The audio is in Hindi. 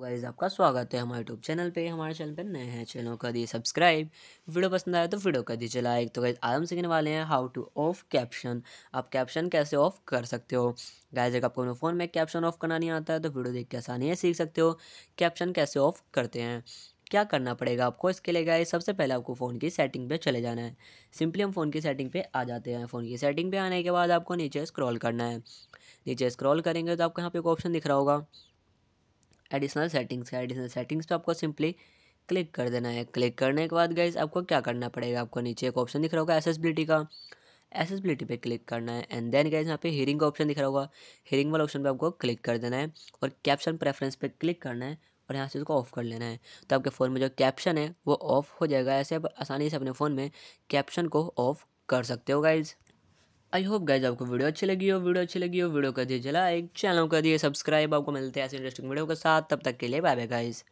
गाइज तो आपका स्वागत है हमारे यूट्यूब चैनल पे हमारे चैनल पे नए हैं चैनल कर दिए सब्सक्राइब वीडियो पसंद आया तो वीडियो कर दीजिए लाइक तो गाइज आज हम सीखने वाले हैं हाउ टू ऑफ कैप्शन आप कैप्शन कैसे ऑफ कर सकते हो गाइज अगर आपको अपने फ़ोन में कैप्शन ऑफ करना नहीं आता है तो वीडियो देख के आसानी है सीख सकते हो कैप्शन कैसे ऑफ करते हैं क्या करना पड़ेगा आपको इसके लिए गाइज सबसे पहले आपको फ़ोन की सेटिंग पर चले जाना है सिंपली हम फ़ोन की सेटिंग पे आ जाते हैं फ़ोन की सेटिंग पे आने के बाद आपको नीचे स्क्रॉल करना है नीचे स्क्रॉल करेंगे तो आपको यहाँ पे एक ऑप्शन दिख रहा होगा एडिशनल सेटिंग्स का एडिशनल सेटिंग्स पे तो आपको सिंपली क्लिक कर देना है क्लिक करने के बाद गाइज आपको क्या करना पड़ेगा आपको नीचे एक ऑप्शन दिख रहा होगा एसेसबिलिटी का एसेसबिलिटी पे क्लिक करना है एंड देन गाइज यहाँ पे हियरिंग का ऑप्शन दिख रहा होगा हियरिंग वाला ऑप्शन पे आपको क्लिक कर देना है और कैप्शन प्रेफरेंस पे क्लिक करना है और यहाँ से उसको ऑफ़ कर लेना है तो आपके फ़ोन में जो कैप्शन है वो ऑफ़ हो जाएगा ऐसे आप आसानी से अपने फ़ोन में कैप्शन को ऑफ़ कर सकते हो गाइज़ आई होप गाइज आपको वीडियो अच्छी लगी हो वीडियो अच्छी लगी हो वीडियो कर दिए चला एक चैनल कर दिए सब्सक्राइब आपको मिलते हैं ऐसे इंटरेस्टिंग वीडियो के साथ तब तक के लिए बाय बाय गाइज़